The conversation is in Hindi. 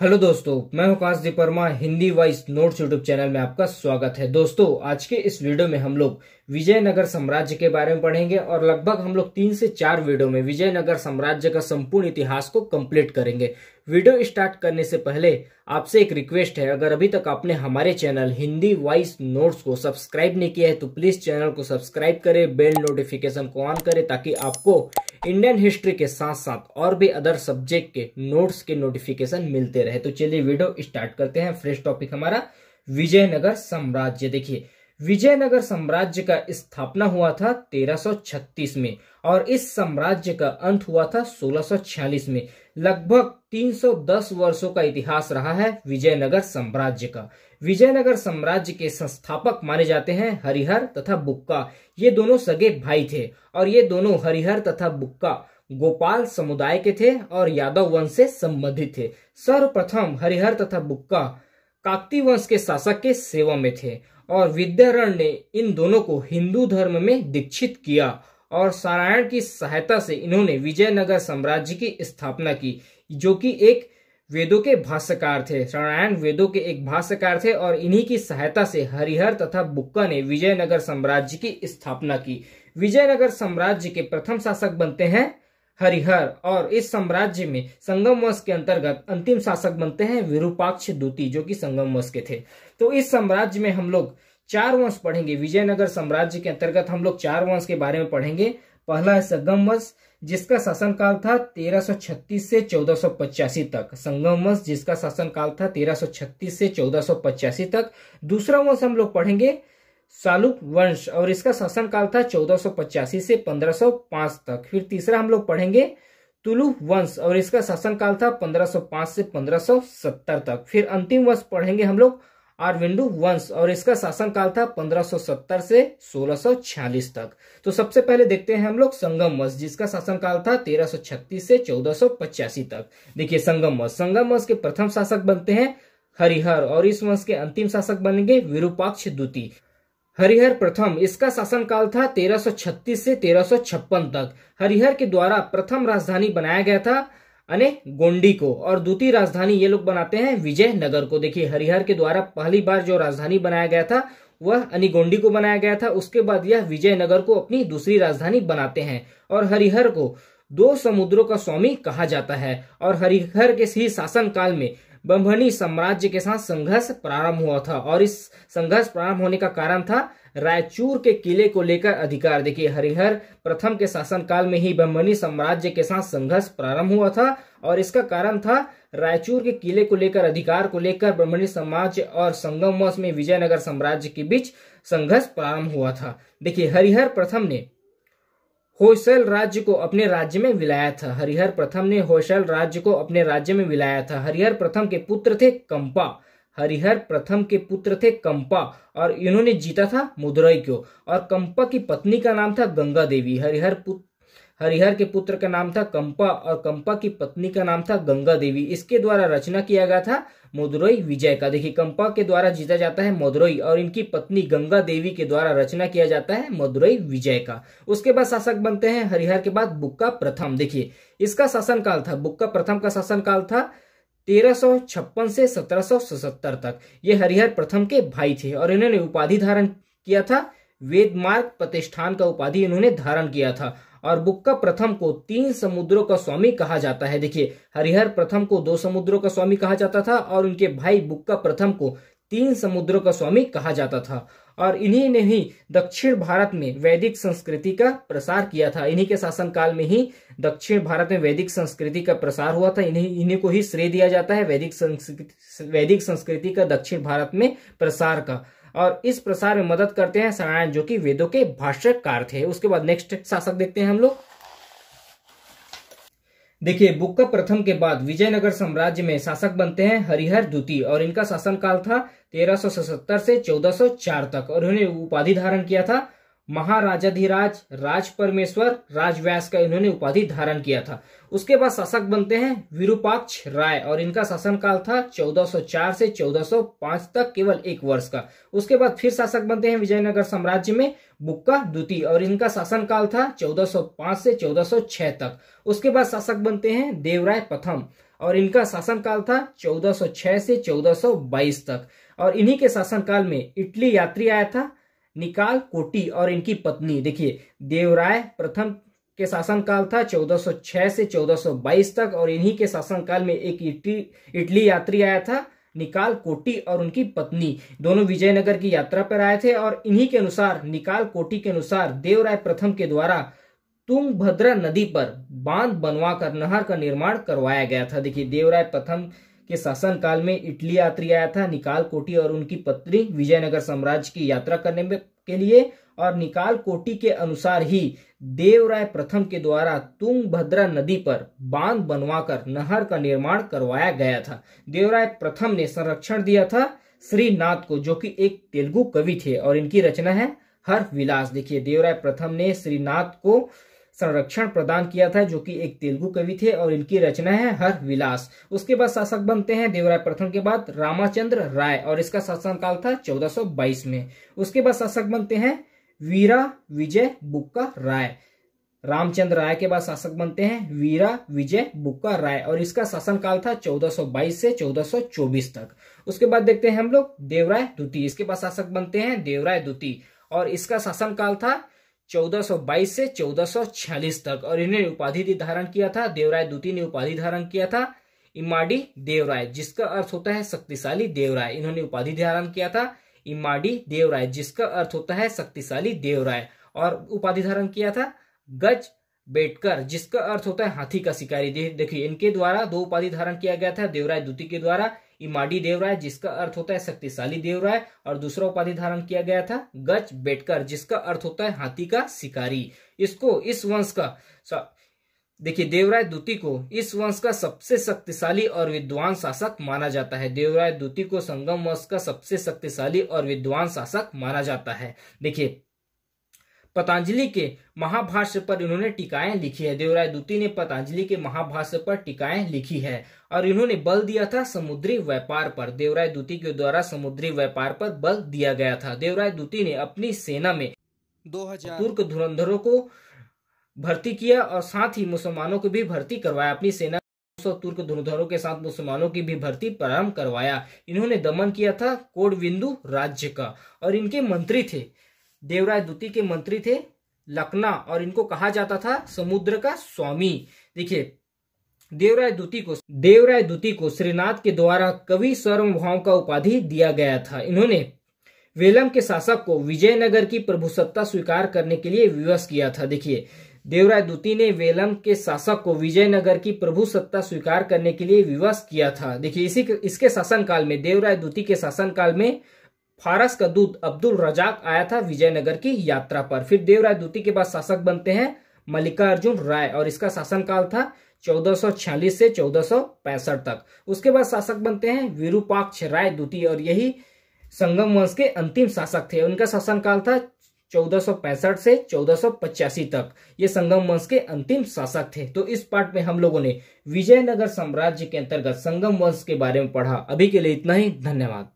हेलो दोस्तों मैं हुकाश the Hindi voice notes YouTube channel में आपका स्वागत है दोस्तों आज के इस वीडियो में हम लोग विजयनगर साम्राज्य के बारे में पढ़ेंगे और लगभग हम लोग तीन से चार वीडियो में विजयनगर साम्राज्य का संपूर्ण इतिहास को कंप्लीट करेंगे वीडियो स्टार्ट करने से पहले आपसे एक रिक्वेस्ट है अगर अभी तक आपने हमारे चैनल हिंदी वॉइस नोट्स को सब्सक्राइब नहीं किया है तो प्लीज चैनल को सब्सक्राइब करें बेल नोटिफिकेशन को ऑन करें ताकि आपको इंडियन हिस्ट्री के साथ साथ और भी अदर सब्जेक्ट के नोट्स के नोटिफिकेशन मिलते रहे तो चलिए वीडियो स्टार्ट करते हैं फ्रेश टॉपिक हमारा विजयनगर साम्राज्य देखिए विजयनगर साम्राज्य का स्थापना हुआ था 1336 में और इस साम्राज्य का अंत हुआ था 1646 में लगभग 310 वर्षों का इतिहास रहा है विजयनगर साम्राज्य का विजयनगर साम्राज्य के संस्थापक माने जाते हैं हरिहर तथा बुक्का ये दोनों सगे भाई थे और ये दोनों हरिहर तथा बुक्का गोपाल समुदाय के थे और यादव वंश से संबंधित थे सर्वप्रथम हरिहर तथा बुक्का काकती वंश के शासक के सेवा में थे और विद्यारण ने इन दोनों को हिंदू धर्म में दीक्षित किया और सारायण की सहायता से इन्होंने विजयनगर साम्राज्य की स्थापना की जो कि एक वेदों के भाष्यकार थे सारायण वेदों के एक भाष्यकार थे और इन्हीं की सहायता से हरिहर तथा बुक्का ने विजयनगर साम्राज्य की स्थापना की विजयनगर साम्राज्य के प्रथम शासक बनते हैं हरिहर और इस साम्राज्य में संगम वंश के अंतर्गत अंतिम शासक बनते हैं विरूपाक्ष दूती जो कि संगम वंश के थे तो इस साम्राज्य में हम लोग चार वंश पढ़ेंगे विजयनगर साम्राज्य के अंतर्गत हम लोग चार वंश के बारे में पढ़ेंगे पहला है संगम वंश जिसका शासन काल था 1336 से चौदह तक संगम वंश जिसका शासन काल था 1336 से चौदह तक दूसरा वंश हम लोग पढ़ेंगे सालुक वंश और इसका शासन काल था चौदह से 1505 तक फिर तीसरा हम लोग पढ़ेंगे तुलु वंश और इसका शासन काल था 1505 से 1570 तक फिर अंतिम वंश पढ़ेंगे हम लोग आरविंदु वंश और इसका काल था 1570 से 1646 तक तो सबसे पहले देखते हैं हम लोग संगम वंश जिसका काल था 1336 से 1485 तक देखिए संगम वंश संगम वंश के प्रथम शासक बनते हैं हरिहर और इस वंश के अंतिम शासक बनेंगे विरूपाक्ष द्वितीय हरिहर प्रथम इसका शासनकाल था 1336 से 1356 तक हरिहर के द्वारा प्रथम राजधानी बनाया गया था अने गोंडी को और द्वितीय राजधानी ये लोग बनाते हैं विजयनगर को देखिए हरिहर के द्वारा पहली बार जो राजधानी बनाया गया था वह अनिगोंडी को बनाया गया था उसके बाद यह विजयनगर को अपनी दूसरी राजधानी बनाते हैं और हरिहर को दो समुद्रों का स्वामी कहा जाता है और हरिहर के ही काल में बम्बनी साम्राज्य के साथ संघर्ष प्रारंभ हुआ था और इस संघर्ष प्रारंभ होने का कारण था रायचूर के किले को लेकर अधिकार देखिए हरिहर प्रथम के शासनकाल में ही ब्रह्मणी साम्राज्य के साथ संघर्ष प्रारंभ हुआ था और इसका कारण था रायचूर के किले को लेकर अधिकार को लेकर ब्रह्मणी साम्राज्य और संगम वंश में विजयनगर साम्राज्य के बीच संघर्ष प्रारंभ हुआ था देखिए हरिहर प्रथम ने होशल राज्य को अपने राज्य में विलाया था हरिहर प्रथम ने होयसल राज्य को अपने राज्य में विलाया था हरिहर प्रथम के पुत्र थे कंपा हरिहर प्रथम के पुत्र थे कंपा और इन्होंने जीता था मदुरई को और कंपा की पत्नी का नाम था गंगा देवी हरिहर हरिहर के पुत्र का नाम था कंपा और कंपा की पत्नी का नाम था गंगा देवी इसके द्वारा रचना किया गया था मदुरई विजय का देखिए कंपा के द्वारा जीता जाता है मदुरई और इनकी पत्नी गंगा देवी के द्वारा रचना किया जाता है मदुरई विजय का उसके बाद शासक बनते हैं हरिहर के बाद बुक्का प्रथम देखिए इसका शासनकाल था बुक्का प्रथम का शासनकाल था तेरह से सत्रह तक ये हरिहर प्रथम के भाई थे और इन्होंने उपाधि धारण किया था वेदमार्ग प्रतिष्ठान का उपाधि इन्होंने धारण किया था और बुक्का प्रथम को तीन समुद्रों का स्वामी कहा जाता है देखिए हरिहर प्रथम को दो समुद्रों का स्वामी कहा जाता था और उनके भाई बुक्का प्रथम को तीन समुद्रों का स्वामी कहा जाता था और इन्हीं ने ही दक्षिण भारत में वैदिक संस्कृति का प्रसार किया था इन्हीं के शासनकाल में ही दक्षिण भारत में वैदिक संस्कृति का प्रसार हुआ था इन्हीं इन्हीं को ही श्रेय दिया जाता है वैदिक संस्कृति वैदिक संस्कृति का दक्षिण भारत में प्रसार का और इस प्रसार में मदद करते हैं सारायण जो कि वेदों के भाष्यकार थे उसके बाद नेक्स्ट शासक देखते हैं हम लोग देखिए का प्रथम के बाद विजयनगर साम्राज्य में शासक बनते हैं हरिहर द्वितीय और इनका शासनकाल था 1377 से 1404 तक और इन्होंने उपाधि धारण किया था महाराजाधिराज राज परमेश्वर राजव्यास का इन्होंने उपाधि धारण किया था उसके बाद शासक बनते हैं विरूपाक्ष राय और इनका शासनकाल था 1404 से 1405 तक केवल एक वर्ष का उसके बाद फिर शासक बनते हैं विजयनगर साम्राज्य में बुक्का द्वितीय और इनका शासनकाल था 1405 से 1406 तक उसके बाद शासक बनते हैं देवराय प्रथम और इनका शासनकाल था 1406 से 1422 तक और इन्हीं के शासनकाल में इटली यात्री आया था निकाल कोटी और इनकी पत्नी देखिए देवराय प्रथम के शासनकाल था 1406 से 1422 तक और इन्हीं के शासनकाल में एक इटली इटली यात्री आया था निकाल कोटी और उनकी पत्नी दोनों विजयनगर की यात्रा पर आए थे और इन्हीं के अनुसार निकाल कोटी के अनुसार देवराय प्रथम के द्वारा तुंग भद्रा नदी पर बांध बनवा कर नहर का निर्माण करवाया गया था देखिए देवराय प्रथम के शासन काल में इटली यात्री आया था निकाल कोटी और उनकी पत्नी विजयनगर साम्राज्य की यात्रा करने में के लिए और निकाल कोटी के अनुसार ही देवराय प्रथम के द्वारा तुंग भद्रा नदी पर बांध बनवाकर नहर का निर्माण करवाया गया था देवराय प्रथम ने संरक्षण दिया था श्रीनाथ को जो कि एक तेलुगु कवि थे और इनकी रचना है हर विलास देखिए देवराय प्रथम ने श्रीनाथ को संरक्षण प्रदान किया था जो कि एक तेलुगु कवि थे और इनकी रचना है हर विलास उसके बाद शासक बनते हैं देवराय प्रथम के बाद रामाचंद्र राय और इसका शासनकाल था 1422 में उसके बाद शासक बनते हैं वीरा विजय बुक्का राय रामचंद्र राय के बाद शासक बनते हैं वीरा विजय बुक्का राय और इसका शासनकाल था 1422 से 1424 तक उसके बाद देखते हैं हम लोग देवराय द्वितीय इसके बाद शासक बनते हैं देवराय द्वितीय और इसका शासनकाल था 1422 से 1446 तक और इन्होंने उपाधि धारण किया था देवराय द्वितीय ने उपाधि धारण किया था इमाडी देवराय जिसका अर्थ होता है शक्तिशाली देवराय इन्होंने उपाधि धारण किया था इमाडी देवराय जिसका अर्थ होता है शक्तिशाली देवराय और उपाधि धारण किया था गज बेटकर जिसका अर्थ होता है हाथी का शिकारी देखिए इनके द्वारा दो उपाधि धारण किया गया था देवराय द्वितीय के द्वारा इमाडी देवराय जिसका अर्थ होता है शक्तिशाली देवराय और दूसरा उपाधि धारण किया गया था गज बेटकर जिसका अर्थ होता है हाथी का शिकारी इसको इस वंश का देखिए देवराय द्वितीय को इस वंश का सबसे शक्तिशाली और विद्वान शासक माना जाता है देवराय द्वितीय को संगम वंश का सबसे शक्तिशाली और विद्वान शासक माना जाता है देखिए पतंजलि के महाभाष्य पर इन्होंने टीकाएं लिखी है देवराय दूती ने पतंजलि के महाभाष्य पर टीकाएं लिखी है और इन्होंने बल दिया था समुद्री व्यापार पर देवराय दूती के द्वारा समुद्री व्यापार पर बल दिया गया था देवराय दूती ने अपनी सेना में दो तुर्क धुरंधरों को भर्ती किया और साथ ही मुसलमानों को भी भर्ती करवाया अपनी सेना सौ तुर्क धुरंधरों के साथ मुसलमानों की भी भर्ती प्रारंभ करवाया इन्होंने दमन किया था कोडविंदु राज्य का और इनके मंत्री थे देवराय द्वितीय के मंत्री थे लखना और इनको कहा जाता था समुद्र का स्वामी देखिए देवराय द्वितीय को देवराय द्वितीय को श्रीनाथ के द्वारा कवि सर्वभाव का उपाधि दिया गया था इन्होंने वेलम के शासक को विजयनगर की प्रभुसत्ता स्वीकार करने के लिए विवश किया था देखिए देवराय द्वितीय ने वेलम के शासक को विजयनगर की प्रभु सत्ता स्वीकार करने के लिए विवश किया था देखिए इसी इसके शासनकाल में देवराय द्वितीय के शासनकाल में फारस का दूत अब्दुल रजाक आया था विजयनगर की यात्रा पर फिर देवराय द्वितीय के बाद शासक बनते हैं मल्लिकार्जुन राय और इसका शासनकाल था 1446 से 1465 तक उसके बाद शासक बनते हैं विरूपाक्ष राय द्वितीय और यही संगम वंश के अंतिम शासक थे उनका शासनकाल था 1465 से चौदह तक ये संगम वंश के अंतिम शासक थे तो इस पार्ट में हम लोगों ने विजयनगर साम्राज्य के अंतर्गत संगम वंश के बारे में पढ़ा अभी के लिए इतना ही धन्यवाद